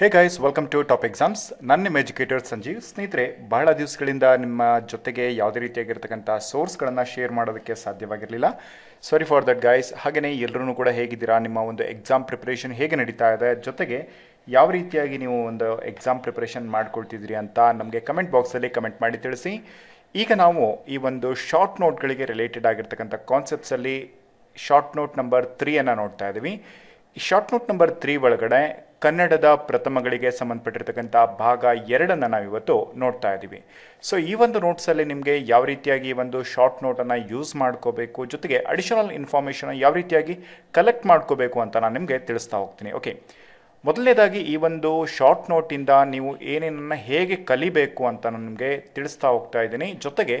hey guys welcome to top exams ನನ್ನ ನಿಮ್ಮ educator Sanjeev ಸ್ನೇಹಿತರೆ ಬಹಳ ದಿವಸಗಳಿಂದ ನಿಮ್ಮ ಜೊತೆಗೆ ಯಾವುದೇ ರೀತಿಯಾಗಿರ್ತಕ್ಕಂಥ ಸೋರ್ಸ್ಗಳನ್ನು ಶೇರ್ ಮಾಡೋದಕ್ಕೆ ಸಾಧ್ಯವಾಗಿರಲಿಲ್ಲ ಸಾರಿ ಫಾರ್ ದಟ್ ಗೈಸ್ ಹಾಗೆಯೇ ಎಲ್ಲರೂ ಕೂಡ ಹೇಗಿದ್ದೀರಾ ನಿಮ್ಮ ಒಂದು ಎಕ್ಸಾಮ್ ಪ್ರಿಪ್ರೇಷನ್ ಹೇಗೆ ನಡೀತಾ ಇದೆ ಜೊತೆಗೆ ಯಾವ ರೀತಿಯಾಗಿ ನೀವು ಒಂದು ಎಕ್ಸಾಮ್ ಪ್ರಿಪ್ರೇಷನ್ ಮಾಡ್ಕೊಳ್ತಿದ್ದೀರಿ ಅಂತ ನಮಗೆ ಕಮೆಂಟ್ ಬಾಕ್ಸಲ್ಲಿ ಕಮೆಂಟ್ ಮಾಡಿ ತಿಳಿಸಿ ಈಗ ನಾವು ಈ ಒಂದು ಶಾರ್ಟ್ ನೋಟ್ಗಳಿಗೆ ರಿಲೇಟೆಡ್ ಆಗಿರ್ತಕ್ಕಂಥ ಕಾನ್ಸೆಪ್ಟ್ಸಲ್ಲಿ ಶಾರ್ಟ್ ನೋಟ್ ನಂಬರ್ ತ್ರೀಯನ್ನು ನೋಡ್ತಾ ಇದ್ದೀವಿ ಈ ಶಾರ್ಟ್ ನೋಟ್ ನಂಬರ್ ತ್ರೀ ಒಳಗಡೆ ಕನ್ನಡದ ಪ್ರಥಮಗಳಿಗೆ ಸಂಬಂಧಪಟ್ಟಿರ್ತಕ್ಕಂಥ ಭಾಗ ಎರಡನ್ನು ನಾವಿವತ್ತು ನೋಡ್ತಾ ಇದ್ದೀವಿ ಸೊ ಈ ಒಂದು ನೋಟ್ಸಲ್ಲಿ ನಿಮಗೆ ಯಾವ ರೀತಿಯಾಗಿ ಒಂದು ಶಾರ್ಟ್ ನೋಟನ್ನು ಯೂಸ್ ಮಾಡ್ಕೋಬೇಕು ಜೊತೆಗೆ ಅಡಿಷನಲ್ ಇನ್ಫಾರ್ಮೇಷನ್ ಯಾವ ರೀತಿಯಾಗಿ ಕಲೆಕ್ಟ್ ಮಾಡ್ಕೋಬೇಕು ಅಂತ ನಾನು ನಿಮಗೆ ತಿಳಿಸ್ತಾ ಹೋಗ್ತೀನಿ ಓಕೆ ಮೊದಲನೇದಾಗಿ ಈ ಒಂದು ಶಾರ್ಟ್ ನೋಟಿಂದ ನೀವು ಏನೇನನ್ನು ಹೇಗೆ ಕಲಿಬೇಕು ಅಂತ ನಾನು ನಿಮಗೆ ತಿಳಿಸ್ತಾ ಹೋಗ್ತಾ ಇದ್ದೀನಿ ಜೊತೆಗೆ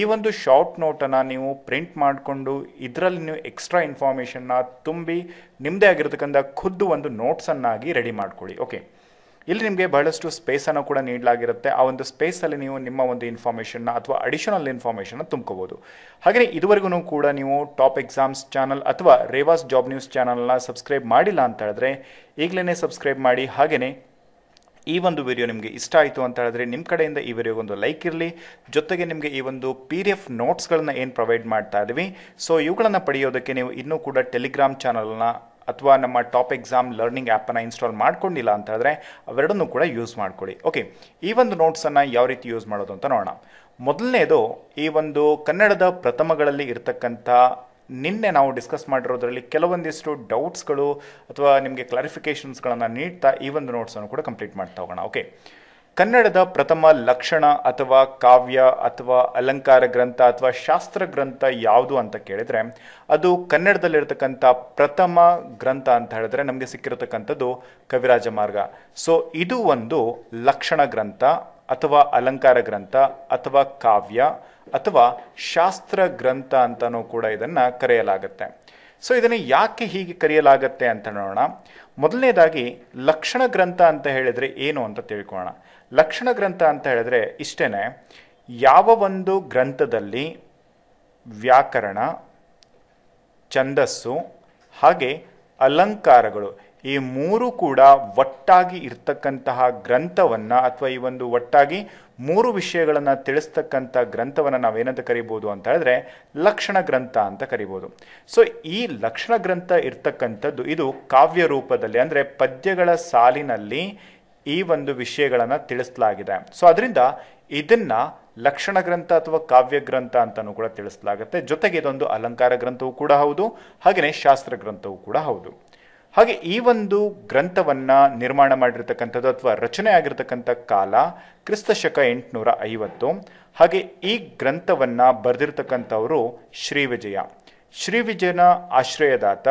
ಈ ಒಂದು ಶಾರ್ಟ್ ನೋಟನ್ನು ನೀವು ಪ್ರಿಂಟ್ ಮಾಡಿಕೊಂಡು ಇದರಲ್ಲಿ ನೀವು ಎಕ್ಸ್ಟ್ರಾ ಇನ್ಫಾರ್ಮೇಷನ್ನ ತುಂಬಿ ನಿಮ್ಮದೇ ಆಗಿರತಕ್ಕಂಥ ಖುದ್ದು ಒಂದು ನೋಟ್ಸನ್ನಾಗಿ ರೆಡಿ ಮಾಡ್ಕೊಳ್ಳಿ ಓಕೆ ಇಲ್ಲಿ ನಿಮಗೆ ಬಹಳಷ್ಟು ಸ್ಪೇಸನ್ನು ಕೂಡ ನೀಡಲಾಗಿರುತ್ತೆ ಆ ಒಂದು ಸ್ಪೇಸಲ್ಲಿ ನೀವು ನಿಮ್ಮ ಒಂದು ಇನ್ಫಾರ್ಮೇಷನ್ನ ಅಥವಾ ಅಡಿಷನಲ್ ಇನ್ಫಾರ್ಮೇಷನ್ನ ತುಂಬ್ಕೋಬೋದು ಹಾಗೆಯೇ ಇದುವರೆಗೂ ಕೂಡ ನೀವು ಟಾಪ್ ಎಕ್ಸಾಮ್ಸ್ ಚಾನಲ್ ಅಥವಾ ರೇವಾಸ್ ಜಾಬ್ ನ್ಯೂಸ್ ಚಾನಲ್ನ ಸಬ್ಸ್ಕ್ರೈಬ್ ಮಾಡಿಲ್ಲ ಅಂತ ಹೇಳಿದ್ರೆ ಈಗಲೇ ಸಬ್ಸ್ಕ್ರೈಬ್ ಮಾಡಿ ಹಾಗೆಯೇ ಈ ಒಂದು ವಿಡಿಯೋ ನಿಮಗೆ ಇಷ್ಟ ಆಯಿತು ಅಂತ ಹೇಳಿದ್ರೆ ನಿಮ್ಮ ಕಡೆಯಿಂದ ಈ ವಿಡಿಯೋಗೆ ಒಂದು ಲೈಕ್ ಇರಲಿ ಜೊತೆಗೆ ನಿಮಗೆ ಈ ಒಂದು ಪಿ ಡಿ ಎಫ್ ನೋಟ್ಸ್ಗಳನ್ನ ಏನು ಪ್ರೊವೈಡ್ ಮಾಡ್ತಾ ಇದ್ದೀವಿ ಸೊ ಇವುಗಳನ್ನು ಪಡೆಯೋದಕ್ಕೆ ನೀವು ಇನ್ನೂ ಕೂಡ ಟೆಲಿಗ್ರಾಮ್ ಚಾನಲ್ನ ಅಥವಾ ನಮ್ಮ ಟಾಪ್ ಎಕ್ಸಾಮ್ ಲರ್ನಿಂಗ್ ಆ್ಯಪನ್ನು ಇನ್ಸ್ಟಾಲ್ ಮಾಡ್ಕೊಂಡಿಲ್ಲ ಅಂತ ಹೇಳಿದ್ರೆ ಅವೆರಡನ್ನೂ ಕೂಡ ಯೂಸ್ ಮಾಡ್ಕೊಳ್ಳಿ ಓಕೆ ಈ ಒಂದು ನೋಟ್ಸನ್ನು ಯಾವ ರೀತಿ ಯೂಸ್ ಮಾಡೋದು ಅಂತ ನೋಡೋಣ ಮೊದಲನೇದು ಈ ಒಂದು ಕನ್ನಡದ ಪ್ರಥಮಗಳಲ್ಲಿ ಇರತಕ್ಕಂಥ ನಿನ್ನೆ ನಾವು ಡಿಸ್ಕಸ್ ಮಾಡಿರೋದ್ರಲ್ಲಿ ಕೆಲವೊಂದಿಷ್ಟು ಡೌಟ್ಸ್ಗಳು ಅಥವಾ ನಿಮಗೆ ಕ್ಲಾರಿಫಿಕೇಷನ್ಸ್ಗಳನ್ನು ನೀಡ್ತಾ ಈ ಒಂದು ನೋಟ್ಸನ್ನು ಕೂಡ ಕಂಪ್ಲೀಟ್ ಮಾಡ್ತಾ ಹೋಗೋಣ ಓಕೆ ಕನ್ನಡದ ಪ್ರಥಮ ಲಕ್ಷಣ ಅಥವಾ ಕಾವ್ಯ ಅಥವಾ ಅಲಂಕಾರ ಗ್ರಂಥ ಅಥವಾ ಶಾಸ್ತ್ರ ಗ್ರಂಥ ಯಾವುದು ಅಂತ ಕೇಳಿದರೆ ಅದು ಕನ್ನಡದಲ್ಲಿರತಕ್ಕಂಥ ಪ್ರಥಮ ಗ್ರಂಥ ಅಂತ ಹೇಳಿದ್ರೆ ನಮಗೆ ಸಿಕ್ಕಿರತಕ್ಕಂಥದ್ದು ಕವಿರಾಜ ಮಾರ್ಗ ಸೊ ಇದು ಒಂದು ಲಕ್ಷಣ ಗ್ರಂಥ ಅಥವಾ ಅಲಂಕಾರ ಗ್ರಂಥ ಅಥವಾ ಕಾವ್ಯ ಅಥವಾ ಶಾಸ್ತ್ರ ಗ್ರಂಥ ಅಂತಲೂ ಕೂಡ ಇದನ್ನು ಕರೆಯಲಾಗುತ್ತೆ ಸೊ ಇದನ್ನು ಯಾಕೆ ಹೀಗೆ ಕರೆಯಲಾಗುತ್ತೆ ಅಂತ ನೋಡೋಣ ಮೊದಲನೇದಾಗಿ ಲಕ್ಷಣ ಗ್ರಂಥ ಅಂತ ಹೇಳಿದರೆ ಏನು ಅಂತ ತಿಳ್ಕೊಳ್ಳೋಣ ಲಕ್ಷಣ ಗ್ರಂಥ ಅಂತ ಹೇಳಿದ್ರೆ ಇಷ್ಟೇ ಯಾವ ಒಂದು ಗ್ರಂಥದಲ್ಲಿ ವ್ಯಾಕರಣ ಛಂದಸ್ಸು ಹಾಗೆ ಅಲಂಕಾರಗಳು ಈ ಮೂರು ಕೂಡ ಒಟ್ಟಾಗಿ ಇರ್ತಕ್ಕಂತಹ ಗ್ರಂಥವನ್ನು ಅಥವಾ ಈ ಒಂದು ಒಟ್ಟಾಗಿ ಮೂರು ವಿಷಯಗಳನ್ನು ತಿಳಿಸ್ತಕ್ಕಂಥ ಗ್ರಂಥವನ್ನು ನಾವೇನಂತ ಕರಿಬೋದು ಅಂತ ಹೇಳಿದ್ರೆ ಲಕ್ಷಣ ಗ್ರಂಥ ಅಂತ ಕರಿಬೋದು ಸೊ ಈ ಲಕ್ಷಣ ಗ್ರಂಥ ಇರ್ತಕ್ಕಂಥದ್ದು ಇದು ಕಾವ್ಯ ರೂಪದಲ್ಲಿ ಅಂದರೆ ಪದ್ಯಗಳ ಸಾಲಿನಲ್ಲಿ ಈ ಒಂದು ವಿಷಯಗಳನ್ನು ತಿಳಿಸಲಾಗಿದೆ ಸೊ ಅದರಿಂದ ಇದನ್ನ ಲಕ್ಷಣ ಗ್ರಂಥ ಅಥವಾ ಕಾವ್ಯ ಗ್ರಂಥ ಅಂತಲೂ ಕೂಡ ತಿಳಿಸಲಾಗುತ್ತೆ ಜೊತೆಗೆ ಇದೊಂದು ಅಲಂಕಾರ ಗ್ರಂಥವೂ ಕೂಡ ಹೌದು ಹಾಗೆಯೇ ಶಾಸ್ತ್ರ ಗ್ರಂಥವೂ ಕೂಡ ಹೌದು ಹಾಗೆ ಈ ಒಂದು ಗ್ರಂಥವನ್ನು ನಿರ್ಮಾಣ ಮಾಡಿರ್ತಕ್ಕಂಥದ್ದು ಅಥವಾ ರಚನೆ ಆಗಿರತಕ್ಕಂಥ ಕಾಲ ಕ್ರಿಸ್ತ ಶಕ ಎಂಟುನೂರ ಐವತ್ತು ಹಾಗೆ ಈ ಗ್ರಂಥವನ್ನು ಬರೆದಿರ್ತಕ್ಕಂಥವರು ಶ್ರೀವಿಜಯ ಶ್ರೀವಿಜಯನ ಆಶ್ರಯದಾತ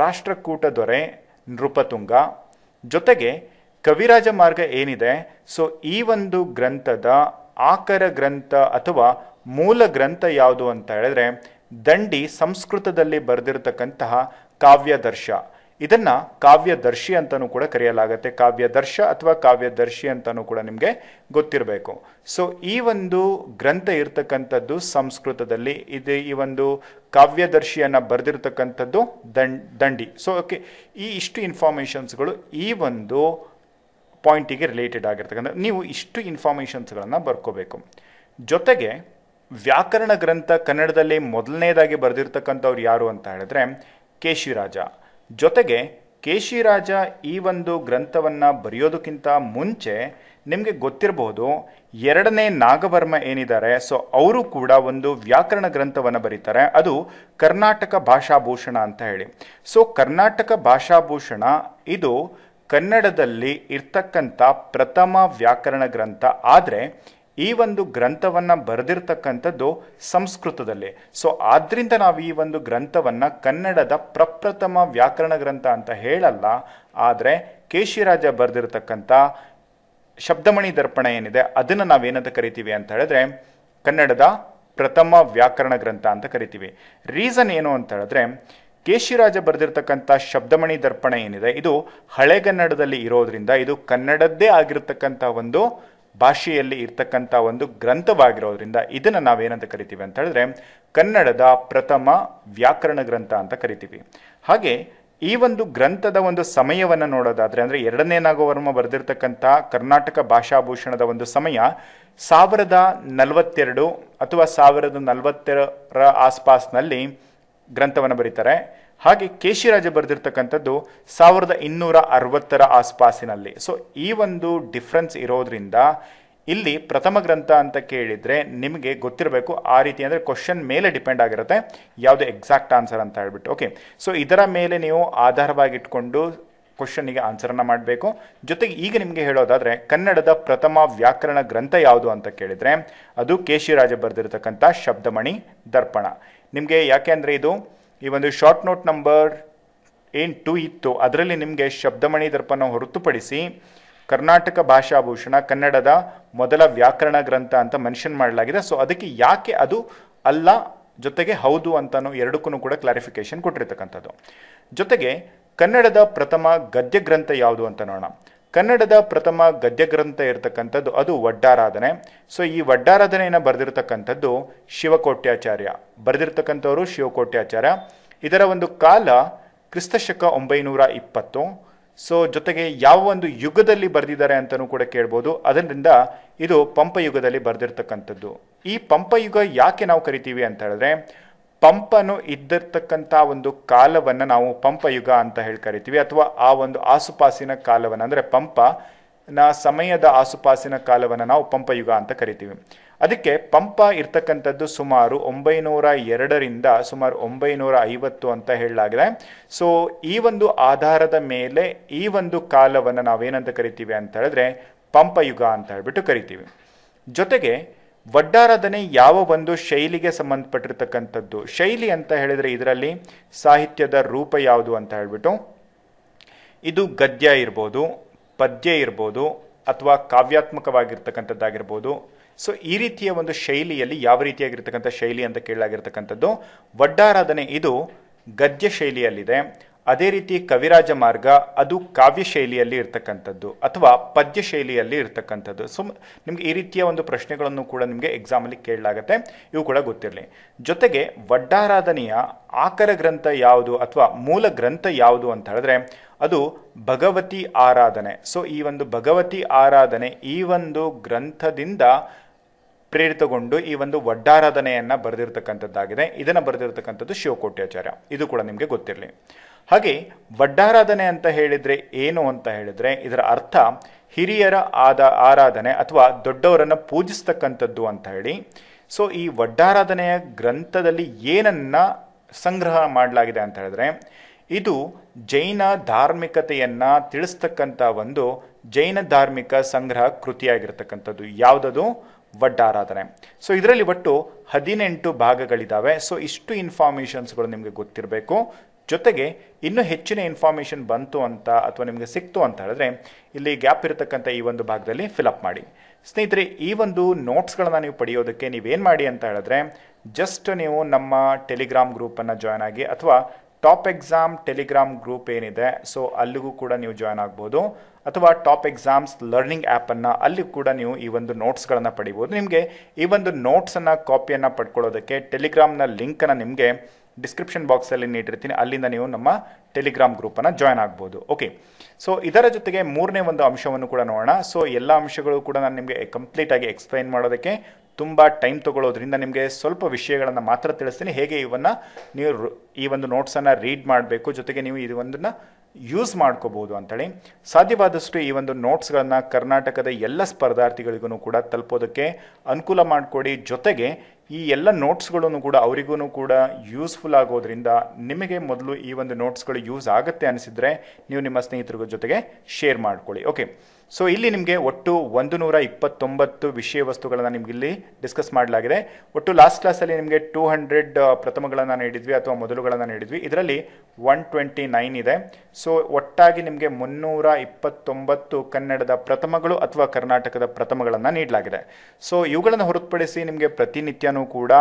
ರಾಷ್ಟ್ರಕೂಟ ದೊರೆ ನೃಪತುಂಗ ಜೊತೆಗೆ ಕವಿರಾಜ ಮಾರ್ಗ ಏನಿದೆ ಸೊ ಈ ಒಂದು ಗ್ರಂಥದ ಆಕರ ಗ್ರಂಥ ಅಥವಾ ಮೂಲ ಗ್ರಂಥ ಯಾವುದು ಅಂತ ಹೇಳಿದ್ರೆ ದಂಡಿ ಸಂಸ್ಕೃತದಲ್ಲಿ ಬರೆದಿರತಕ್ಕಂತಹ ಕಾವ್ಯದರ್ಶ ಇದನ್ನು ಕಾವ್ಯದರ್ಶಿ ಅಂತಲೂ ಕೂಡ ಕರೆಯಲಾಗುತ್ತೆ ಕಾವ್ಯದರ್ಶ ಅಥವಾ ಕಾವ್ಯದರ್ಶಿ ಅಂತಲೂ ಕೂಡ ನಿಮಗೆ ಗೊತ್ತಿರಬೇಕು ಸೊ ಈ ಒಂದು ಗ್ರಂಥ ಇರತಕ್ಕಂಥದ್ದು ಸಂಸ್ಕೃತದಲ್ಲಿ ಇದು ಈ ಒಂದು ಕಾವ್ಯದರ್ಶಿಯನ್ನು ಬರೆದಿರ್ತಕ್ಕಂಥದ್ದು ದಂಡ್ ದಂಡಿ ಸೊ ಓಕೆ ಈ ಇಷ್ಟು ಇನ್ಫಾರ್ಮೇಷನ್ಸ್ಗಳು ಈ ಒಂದು ಪಾಯಿಂಟಿಗೆ ರಿಲೇಟೆಡ್ ಆಗಿರ್ತಕ್ಕಂಥ ನೀವು ಇಷ್ಟು ಇನ್ಫಾರ್ಮೇಷನ್ಸ್ಗಳನ್ನು ಬರ್ಕೋಬೇಕು ಜೊತೆಗೆ ವ್ಯಾಕರಣ ಗ್ರಂಥ ಕನ್ನಡದಲ್ಲಿ ಮೊದಲನೇದಾಗಿ ಬರೆದಿರ್ತಕ್ಕಂಥವ್ರು ಯಾರು ಅಂತ ಹೇಳಿದ್ರೆ ಕೇಶಿರಾಜ ಜೊತೆಗೆ ಕೇಶಿರಾಜ ಈ ಒಂದು ಗ್ರಂಥವನ್ನು ಬರೆಯೋದಕ್ಕಿಂತ ಮುಂಚೆ ನಿಮಗೆ ಗೊತ್ತಿರಬಹುದು ಎರಡನೇ ನಾಗವರ್ಮ ಏನಿದ್ದಾರೆ ಸೊ ಅವರು ಕೂಡ ಒಂದು ವ್ಯಾಕರಣ ಗ್ರಂಥವನ್ನು ಬರೀತಾರೆ ಅದು ಕರ್ನಾಟಕ ಭಾಷಾಭೂಷಣ ಅಂತ ಹೇಳಿ ಸೊ ಕರ್ನಾಟಕ ಭಾಷಾಭೂಷಣ ಇದು ಕನ್ನಡದಲ್ಲಿ ಇರ್ತಕ್ಕಂಥ ಪ್ರಥಮ ವ್ಯಾಕರಣ ಗ್ರಂಥ ಆದರೆ ಈ ಒಂದು ಗ್ರಂಥವನ್ನು ಬರೆದಿರ್ತಕ್ಕಂಥದ್ದು ಸಂಸ್ಕೃತದಲ್ಲಿ ಸೊ ಆದ್ದರಿಂದ ನಾವು ಈ ಒಂದು ಗ್ರಂಥವನ್ನು ಕನ್ನಡದ ಪ್ರಪ್ರಥಮ ವ್ಯಾಕರಣ ಗ್ರಂಥ ಅಂತ ಹೇಳಲ್ಲ ಆದರೆ ಕೇಶಿರಾಜ ಬರೆದಿರ್ತಕ್ಕಂಥ ಶಬ್ದಮಣಿ ದರ್ಪಣ ಏನಿದೆ ಅದನ್ನು ನಾವೇನಂತ ಕರಿತೀವಿ ಅಂತ ಹೇಳಿದ್ರೆ ಕನ್ನಡದ ಪ್ರಥಮ ವ್ಯಾಕರಣ ಗ್ರಂಥ ಅಂತ ಕರಿತೀವಿ ರೀಸನ್ ಏನು ಅಂತ ಹೇಳಿದ್ರೆ ಕೇಶಿರಾಜ ಬರೆದಿರ್ತಕ್ಕಂಥ ಶಬ್ದಮಣಿ ದರ್ಪಣ ಏನಿದೆ ಇದು ಹಳೆಗನ್ನಡದಲ್ಲಿ ಇರೋದ್ರಿಂದ ಇದು ಕನ್ನಡದ್ದೇ ಆಗಿರತಕ್ಕಂಥ ಒಂದು ಭಾಷೆಯಲ್ಲಿ ಇರ್ತಕ್ಕಂಥ ಒಂದು ಗ್ರಂಥವಾಗಿರೋದ್ರಿಂದ ಇದನ್ನು ನಾವೇನಂತ ಕರಿತೀವಿ ಅಂತ ಹೇಳಿದ್ರೆ ಕನ್ನಡದ ಪ್ರಥಮ ವ್ಯಾಕರಣ ಗ್ರಂಥ ಅಂತ ಕರಿತೀವಿ ಹಾಗೆ ಈ ಒಂದು ಗ್ರಂಥದ ಒಂದು ಸಮಯವನ್ನು ನೋಡೋದಾದರೆ ಅಂದರೆ ಎರಡನೇ ನಾಗವರ್ಮ ಬರೆದಿರ್ತಕ್ಕಂಥ ಕರ್ನಾಟಕ ಭಾಷಾಭೂಷಣದ ಒಂದು ಸಮಯ ಸಾವಿರದ ನಲವತ್ತೆರಡು ಅಥವಾ ಸಾವಿರದ ನಲವತ್ತೆರ ಆಸ್ಪಾಸ್ನಲ್ಲಿ ಗ್ರಂಥವನ್ನು ಬರೀತಾರೆ ಹಾಗೆ ಕೇಶಿರಾಜ ಬರೆದಿರ್ತಕ್ಕಂಥದ್ದು ಸಾವಿರದ ಇನ್ನೂರ ಅರವತ್ತರ ಆಸ್ಪಾಸಿನಲ್ಲಿ ಸೊ ಈ ಒಂದು ಡಿಫ್ರೆನ್ಸ್ ಇರೋದ್ರಿಂದ ಇಲ್ಲಿ ಪ್ರಥಮ ಗ್ರಂಥ ಅಂತ ಕೇಳಿದರೆ ನಿಮಗೆ ಗೊತ್ತಿರಬೇಕು ಆ ರೀತಿ ಅಂದರೆ ಕ್ವಶನ್ ಮೇಲೆ ಡಿಪೆಂಡ್ ಆಗಿರುತ್ತೆ ಯಾವುದು ಎಕ್ಸಾಕ್ಟ್ ಆನ್ಸರ್ ಅಂತ ಹೇಳ್ಬಿಟ್ಟು ಓಕೆ ಸೊ ಇದರ ಮೇಲೆ ನೀವು ಆಧಾರವಾಗಿಟ್ಕೊಂಡು ಕ್ವಶನಿಗೆ ಆನ್ಸರನ್ನು ಮಾಡಬೇಕು ಜೊತೆಗೆ ಈಗ ನಿಮಗೆ ಹೇಳೋದಾದರೆ ಕನ್ನಡದ ಪ್ರಥಮ ವ್ಯಾಕರಣ ಗ್ರಂಥ ಯಾವುದು ಅಂತ ಕೇಳಿದರೆ ಅದು ಕೇಶಿರಾಜ ಬರೆದಿರತಕ್ಕಂಥ ಶಬ್ದಮಣಿ ದರ್ಪಣ ನಿಮಗೆ ಯಾಕೆ ಅಂದರೆ ಇದು ಈ ಒಂದು ಶಾರ್ಟ್ ನೋಟ್ ನಂಬರ್ ಏನು ಟು ಇತ್ತು ಅದರಲ್ಲಿ ನಿಮಗೆ ಶಬ್ದಮಣಿ ದರ್ಪಣ ಹೊರತುಪಡಿಸಿ ಕರ್ನಾಟಕ ಭಾಷಾಭೂಷಣ ಕನ್ನಡದ ಮೊದಲ ವ್ಯಾಕರಣ ಗ್ರಂಥ ಅಂತ ಮೆನ್ಷನ್ ಮಾಡಲಾಗಿದೆ ಸೊ ಅದಕ್ಕೆ ಯಾಕೆ ಅದು ಅಲ್ಲ ಜೊತೆಗೆ ಹೌದು ಅಂತಲೂ ಎರಡಕ್ಕೂ ಕೂಡ ಕ್ಲಾರಿಫಿಕೇಶನ್ ಕೊಟ್ಟಿರ್ತಕ್ಕಂಥದ್ದು ಜೊತೆಗೆ ಕನ್ನಡದ ಪ್ರಥಮ ಗದ್ಯ ಗ್ರಂಥ ಯಾವುದು ಅಂತ ನೋಡೋಣ ಕನ್ನಡದ ಪ್ರಥಮ ಗದ್ಯಗ್ರಂಥ ಇರತಕ್ಕಂಥದ್ದು ಅದು ವಡ್ಡಾರಾಧನೆ ಸೊ ಈ ವಡ್ಡಾರಾಧನೆಯನ್ನು ಬರೆದಿರತಕ್ಕಂಥದ್ದು ಶಿವಕೋಟ್ಯಾಚಾರ್ಯ ಬರೆದಿರ್ತಕ್ಕಂಥವರು ಶಿವಕೋಟ್ಯಾಚಾರ್ಯ ಇದರ ಒಂದು ಕಾಲ ಕ್ರಿಸ್ತಶಕ ಒಂಬೈನೂರ ಇಪ್ಪತ್ತು ಸೊ ಜೊತೆಗೆ ಯಾವ ಒಂದು ಯುಗದಲ್ಲಿ ಬರೆದಿದ್ದಾರೆ ಅಂತಲೂ ಕೂಡ ಕೇಳ್ಬೋದು ಅದರಿಂದ ಇದು ಪಂಪಯುಗದಲ್ಲಿ ಬರೆದಿರ್ತಕ್ಕಂಥದ್ದು ಈ ಪಂಪಯುಗ ಯಾಕೆ ನಾವು ಕರಿತೀವಿ ಅಂತ ಹೇಳಿದ್ರೆ ಪಂಪನು ಇದ್ದಿರ್ತಕ್ಕಂಥ ಒಂದು ಕಾಲವನ್ನು ನಾವು ಪಂಪಯುಗ ಅಂತ ಹೇಳಿ ಕರಿತೀವಿ ಅಥವಾ ಆ ಒಂದು ಆಸುಪಾಸಿನ ಕಾಲವನ್ನು ಅಂದರೆ ಪಂಪನ ಸಮಯದ ಆಸುಪಾಸಿನ ಕಾಲವನ್ನು ನಾವು ಪಂಪಯುಗ ಅಂತ ಕರಿತೀವಿ ಅದಕ್ಕೆ ಪಂಪ ಇರ್ತಕ್ಕಂಥದ್ದು ಸುಮಾರು ಒಂಬೈನೂರ ಎರಡರಿಂದ ಸುಮಾರು ಒಂಬೈನೂರ ಐವತ್ತು ಅಂತ ಹೇಳಲಾಗಿದೆ ಸೊ ಈ ಒಂದು ಆಧಾರದ ಮೇಲೆ ಈ ಒಂದು ಕಾಲವನ್ನು ನಾವೇನಂತ ಕರಿತೀವಿ ಅಂತ ಹೇಳಿದ್ರೆ ಪಂಪಯುಗ ಅಂತ ಹೇಳ್ಬಿಟ್ಟು ಕರಿತೀವಿ ಜೊತೆಗೆ ವಡ್ಡಾರಾಧನೆ ಯಾವ ಒಂದು ಶೈಲಿಗೆ ಸಂಬಂಧಪಟ್ಟಿರ್ತಕ್ಕಂಥದ್ದು ಶೈಲಿ ಅಂತ ಹೇಳಿದರೆ ಇದರಲ್ಲಿ ಸಾಹಿತ್ಯದ ರೂಪ ಯಾವುದು ಅಂತ ಹೇಳಿಬಿಟ್ಟು ಇದು ಗದ್ಯ ಇರ್ಬೋದು ಪದ್ಯ ಇರ್ಬೋದು ಅಥವಾ ಕಾವ್ಯಾತ್ಮಕವಾಗಿರ್ತಕ್ಕಂಥದ್ದಾಗಿರ್ಬೋದು ಸೊ ಈ ರೀತಿಯ ಒಂದು ಶೈಲಿಯಲ್ಲಿ ಯಾವ ರೀತಿಯಾಗಿರ್ತಕ್ಕಂಥ ಶೈಲಿ ಅಂತ ಕೇಳಲಾಗಿರ್ತಕ್ಕಂಥದ್ದು ವಡ್ಡಾರಾಧನೆ ಇದು ಗದ್ಯ ಶೈಲಿಯಲ್ಲಿದೆ ಅದೇ ರೀತಿ ಕವಿರಾಜ ಮಾರ್ಗ ಅದು ಕಾವ್ಯ ಶೈಲಿಯಲ್ಲಿ ಇರ್ತಕ್ಕಂಥದ್ದು ಅಥವಾ ಪದ್ಯ ಶೈಲಿಯಲ್ಲಿ ಇರ್ತಕ್ಕಂಥದ್ದು ಸೊ ನಿಮಗೆ ಈ ರೀತಿಯ ಒಂದು ಪ್ರಶ್ನೆಗಳನ್ನು ಕೂಡ ನಿಮಗೆ ಎಕ್ಸಾಮಲ್ಲಿ ಕೇಳಲಾಗತ್ತೆ ಇವು ಕೂಡ ಗೊತ್ತಿರಲಿ ಜೊತೆಗೆ ವಡ್ಡಾರಾಧನೆಯ ಆಕರ ಗ್ರಂಥ ಯಾವುದು ಅಥವಾ ಮೂಲ ಗ್ರಂಥ ಯಾವುದು ಅಂತ ಹೇಳಿದ್ರೆ ಅದು ಭಗವತಿ ಆರಾಧನೆ ಸೊ ಈ ಒಂದು ಭಗವತಿ ಆರಾಧನೆ ಈ ಒಂದು ಗ್ರಂಥದಿಂದ ಪ್ರೇರಿತಗೊಂಡು ಈ ಒಂದು ವಡ್ಡಾರಾಧನೆಯನ್ನು ಬರೆದಿರ್ತಕ್ಕಂಥದ್ದಾಗಿದೆ ಇದನ್ನು ಬರೆದಿರತಕ್ಕಂಥದ್ದು ಶಿವಕೋಟ್ಯಾಚಾರ್ಯ ಇದು ಕೂಡ ನಿಮಗೆ ಗೊತ್ತಿರಲಿ ಹಾಗೆ ವಡ್ಡಾರಾಧನೆ ಅಂತ ಹೇಳಿದರೆ ಏನು ಅಂತ ಹೇಳಿದರೆ ಇದರ ಅರ್ಥ ಹಿರಿಯರ ಆದ ಆರಾಧನೆ ಅಥವಾ ದೊಡ್ಡವರನ್ನು ಪೂಜಿಸ್ತಕ್ಕಂಥದ್ದು ಅಂತ ಹೇಳಿ ಸೊ ಈ ವಡ್ಡಾರಾಧನೆಯ ಗ್ರಂಥದಲ್ಲಿ ಏನನ್ನು ಸಂಗ್ರಹ ಮಾಡಲಾಗಿದೆ ಅಂತ ಹೇಳಿದ್ರೆ ಇದು ಜೈನ ಧಾರ್ಮಿಕತೆಯನ್ನು ತಿಳಿಸ್ತಕ್ಕಂಥ ಒಂದು ಜೈನ ಧಾರ್ಮಿಕ ಸಂಗ್ರಹ ಕೃತಿಯಾಗಿರ್ತಕ್ಕಂಥದ್ದು ಯಾವುದದು ವಡ್ಡಾರಾಧನೆ ಸೊ ಇದರಲ್ಲಿ ಒಟ್ಟು ಹದಿನೆಂಟು ಭಾಗಗಳಿದ್ದಾವೆ ಸೊ ಇಷ್ಟು ಇನ್ಫಾರ್ಮೇಷನ್ಸ್ಗಳು ನಿಮಗೆ ಗೊತ್ತಿರಬೇಕು ಜೊತೆಗೆ ಇನ್ನೂ ಹೆಚ್ಚಿನ ಇನ್ಫಾರ್ಮೇಷನ್ ಬಂತು ಅಂತ ಅಥವಾ ನಿಮಗೆ ಸಿಕ್ತು ಅಂತ ಹೇಳಿದ್ರೆ ಇಲ್ಲಿ ಗ್ಯಾಪ್ ಇರತಕ್ಕಂಥ ಈ ಒಂದು ಭಾಗದಲ್ಲಿ ಫಿಲಪ್ ಮಾಡಿ ಸ್ನೇಹಿತರೆ ಈ ಒಂದು ನೋಟ್ಸ್ಗಳನ್ನು ನೀವು ಪಡೆಯೋದಕ್ಕೆ ನೀವೇನು ಮಾಡಿ ಅಂತ ಹೇಳಿದ್ರೆ ಜಸ್ಟ್ ನೀವು ನಮ್ಮ ಟೆಲಿಗ್ರಾಮ್ ಗ್ರೂಪನ್ನು ಜಾಯ್ನ್ ಆಗಿ ಅಥವಾ ಟಾಪ್ ಎಕ್ಸಾಮ್ ಟೆಲಿಗ್ರಾಮ್ ಗ್ರೂಪ್ ಏನಿದೆ ಸೊ ಅಲ್ಲಿಗೂ ಕೂಡ ನೀವು ಜಾಯ್ನ್ ಆಗ್ಬೋದು ಅಥವಾ ಟಾಪ್ ಎಕ್ಸಾಮ್ಸ್ ಲರ್ನಿಂಗ್ ಆ್ಯಪನ್ನು ಅಲ್ಲಿ ಕೂಡ ನೀವು ಈ ಒಂದು ನೋಟ್ಸ್ಗಳನ್ನು ಪಡಿಬೋದು ನಿಮಗೆ ಈ ಒಂದು ನೋಟ್ಸನ್ನು ಕಾಪಿಯನ್ನು ಪಡ್ಕೊಳ್ಳೋದಕ್ಕೆ ಟೆಲಿಗ್ರಾಮ್ನ ಲಿಂಕನ್ನು ನಿಮಗೆ ಡಿಸ್ಕ್ರಿಪ್ಷನ್ ಬಾಕ್ಸಲ್ಲಿ ನೀಡಿರ್ತೀನಿ ಅಲ್ಲಿಂದ ನೀವು ನಮ್ಮ ಟೆಲಿಗ್ರಾಮ್ ಗ್ರೂಪನ್ನು ಜಾಯ್ನ್ ಆಗ್ಬೋದು ಓಕೆ ಸೊ ಇದರ ಜೊತೆಗೆ ಮೂರನೇ ಒಂದು ಅಂಶವನ್ನು ಕೂಡ ನೋಡೋಣ ಸೊ ಎಲ್ಲ ಅಂಶಗಳು ಕೂಡ ನಾನು ನಿಮಗೆ ಕಂಪ್ಲೀಟಾಗಿ ಎಕ್ಸ್ಪ್ಲೈನ್ ಮಾಡೋದಕ್ಕೆ ತುಂಬ ಟೈಮ್ ತಗೊಳ್ಳೋದ್ರಿಂದ ನಿಮಗೆ ಸ್ವಲ್ಪ ವಿಷಯಗಳನ್ನು ಮಾತ್ರ ತಿಳಿಸ್ತೀನಿ ಹೇಗೆ ಇವನ್ನು ನೀವು ಈ ಒಂದು ನೋಟ್ಸನ್ನು ರೀಡ್ ಮಾಡಬೇಕು ಜೊತೆಗೆ ನೀವು ಇದು ಒಂದನ್ನು ಯೂಸ್ ಮಾಡ್ಕೋಬೋದು ಅಂಥೇಳಿ ಸಾಧ್ಯವಾದಷ್ಟು ಈ ಒಂದು ನೋಟ್ಸ್ಗಳನ್ನು ಕರ್ನಾಟಕದ ಎಲ್ಲ ಸ್ಪರ್ಧಾರ್ಥಿಗಳಿಗೂ ಕೂಡ ತಲುಪೋದಕ್ಕೆ ಅನುಕೂಲ ಮಾಡಿಕೊಡಿ ಜೊತೆಗೆ ಈ ಎಲ್ಲ ನೋಟ್ಸ್ಗಳನ್ನು ಕೂಡ ಅವರಿಗೂ ಕೂಡ ಯೂಸ್ಫುಲ್ ಆಗೋದ್ರಿಂದ ನಿಮಗೆ ಮೊದಲು ಈ ಒಂದು ನೋಟ್ಸ್ಗಳು ಯೂಸ್ ಆಗುತ್ತೆ ಅನಿಸಿದರೆ ನೀವು ನಿಮ್ಮ ಸ್ನೇಹಿತರಿಗೂ ಜೊತೆಗೆ ಶೇರ್ ಮಾಡ್ಕೊಳ್ಳಿ ಓಕೆ ಸೊ ಇಲ್ಲಿ ನಿಮಗೆ ಒಟ್ಟು ಒಂದು ನೂರ ಇಪ್ಪತ್ತೊಂಬತ್ತು ವಿಷಯ ವಸ್ತುಗಳನ್ನು ನಿಮಗಿಲ್ಲಿ ಡಿಸ್ಕಸ್ ಮಾಡಲಾಗಿದೆ ಒಟ್ಟು ಲಾಸ್ಟ್ ಕ್ಲಾಸಲ್ಲಿ ನಿಮಗೆ ಟೂ ಹಂಡ್ರೆಡ್ ಪ್ರಥಮಗಳನ್ನು ನೀಡಿದ್ವಿ ಅಥವಾ ಮೊದಲುಗಳನ್ನು ನೀಡಿದ್ವಿ ಇದರಲ್ಲಿ ಒನ್ ಟ್ವೆಂಟಿ ನೈನ್ ಇದೆ ಸೊ ಒಟ್ಟಾಗಿ ನಿಮಗೆ ಮುನ್ನೂರ ಇಪ್ಪತ್ತೊಂಬತ್ತು ಕನ್ನಡದ ಪ್ರಥಮಗಳು ಅಥವಾ ಕರ್ನಾಟಕದ ಪ್ರಥಮಗಳನ್ನು ನೀಡಲಾಗಿದೆ ಸೊ ಇವುಗಳನ್ನು ಹೊರತುಪಡಿಸಿ ನಿಮಗೆ ಪ್ರತಿನಿತ್ಯನೂ ಕೂಡ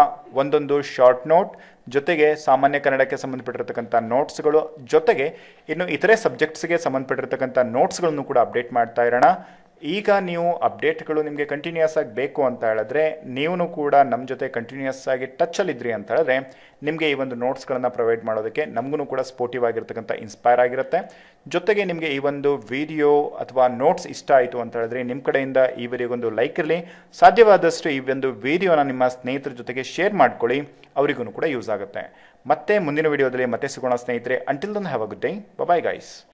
ಒಂದೊಂದು ಶಾರ್ಟ್ ನೋಟ್ ಜೊತೆಗೆ ಸಾಮಾನ್ಯ ಕನ್ನಡಕ್ಕೆ ಸಂಬಂಧಪಟ್ಟಿರತಕ್ಕಂಥ ನೋಟ್ಸ್ಗಳು ಜೊತೆಗೆ ಇನ್ನು ಇತರೆ ಸಬ್ಜೆಕ್ಟ್ಸ್ಗೆ ಸಂಬಂಧಪಟ್ಟಿರತಕ್ಕಂಥ ನೋಟ್ಸ್ಗಳನ್ನು ಕೂಡ ಅಪ್ಡೇಟ್ ಮಾಡ್ತಾ ಇರೋಣ ಈಗ ನೀವು ಅಪ್ಡೇಟ್ಗಳು ನಿಮಗೆ ಕಂಟಿನ್ಯೂಸ್ ಆಗಿ ಬೇಕು ಅಂತ ಹೇಳಿದ್ರೆ ನೀವು ಕೂಡ ನಮ್ಮ ಜೊತೆ ಕಂಟಿನ್ಯೂಸ್ ಆಗಿ ಇದ್ರಿ ಅಂತ ಹೇಳಿದ್ರೆ ನಿಮಗೆ ಈ ಒಂದು ನೋಟ್ಸ್ಗಳನ್ನು ಪ್ರೊವೈಡ್ ಮಾಡೋದಕ್ಕೆ ನಮಗೂ ಕೂಡ ಸ್ಪೋರ್ಟಿವ್ ಆಗಿರ್ತಕ್ಕಂಥ ಇನ್ಸ್ಪೈರ್ ಆಗಿರುತ್ತೆ ಜೊತೆಗೆ ನಿಮಗೆ ಈ ಒಂದು ವಿಡಿಯೋ ಅಥವಾ ನೋಟ್ಸ್ ಇಷ್ಟ ಆಯಿತು ಅಂತ ಹೇಳಿದ್ರೆ ನಿಮ್ಮ ಕಡೆಯಿಂದ ಈ ವಿಡಿಯೋಗೊಂದು ಲೈಕ್ ಇರಲಿ ಸಾಧ್ಯವಾದಷ್ಟು ಈ ಒಂದು ವಿಡಿಯೋನ ನಿಮ್ಮ ಸ್ನೇಹಿತರ ಜೊತೆಗೆ ಶೇರ್ ಮಾಡ್ಕೊಳ್ಳಿ ಅವರಿಗೂ ಕೂಡ ಯೂಸ್ ಆಗುತ್ತೆ ಮತ್ತೆ ಮುಂದಿನ ವಿಡಿಯೋದಲ್ಲಿ ಮತ್ತೆ ಸಿಗೋಣ ಸ್ನೇಹಿತರೆ until then have a good day bye guys